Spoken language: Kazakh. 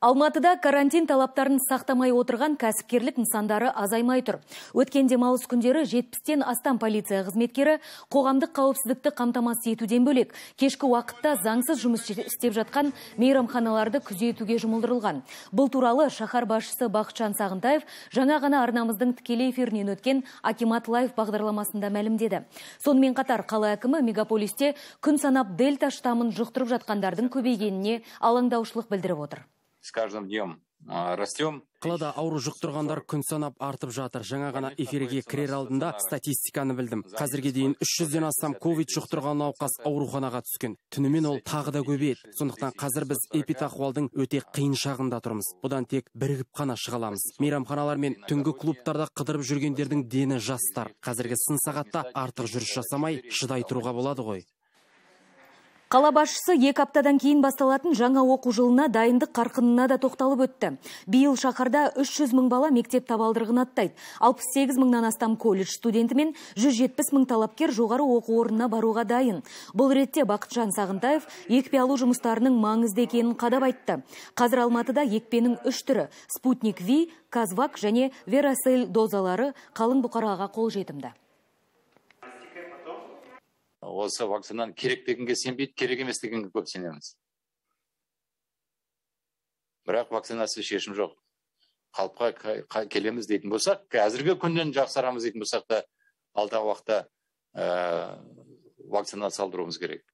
Алматыда карантин талаптарын сақтамай отырған кәсіпкерлік нысандары азаймай тұр. Өткен демалыс күндері 70-тен астам полиция қызметкері қоғамдық қауіпсіздікті қамтамасыз етуден бөлек, кешкі уақытта заңсыз жұмыс істеп жатқан мейрамханаларды күзетуге жұмылдырылған. Бұл туралы шаһар басшысы Бақытжан Сағынтаев жаңа ғана арнамыздың тікелей эфирінен өткен Акимат лайф бағдарламасында мәлімдеді. Сонымен қатар қала әкімі мегаполисте күн санап дельта штамын жұқтырып жатқандардың көбейгеніне алаңдаушылық білдіріп отыр с каждым днем растем қалада ауру жұқтырғандар күн санап артып жатыр жаңа ғана эфирге кірер алдында статистиканы білдім қазірге дейін 300-ден астам ковид жұқтырған науқас ауруханаға түскен түнімен ол тағы да көбейеді сондықтан қазір біз эпидахуалдың өте қиын шағында тұрмыз бұдан тек бірігіп қана шыға аламыз мейрамханалар мен түнгі клубтарда қыдырып жүргендердің дені жастар қазіргі сын сағатта артық жүріс жасамай шыдай тұруға болады ғой Қала басшысы екі аптадан кейін басталатын жаңа оқу жылына дайындық қарқынына да тоқталып өтті. Биыл шақарда 300 мың бала мектеп табалдырғын аттайды. 68 мыңнан астам колледж студенті мен 170 мың талапкер жоғары оқу орнына баруға дайын. Бұл ретте Бақытжан Сағынтаев екпе алу жұмыстарының маңызды екенін қадап айтты. Қазір Алматыда екпенің үш түрі – спутник Ви, Казвак және Верасель дозалары қалың бұқараға қол жетімді осы вакцинаны керек дегенге сенбейді керек емес дегенге көп сенеміз бірақ вакцинасыз шешім жоқ қалыпқа келеміз дейтін болсақ қазіргі күннен жақсарамыз дейтін болсақ та алдағы уақытта ә, э, вакцина салдыруымыз керек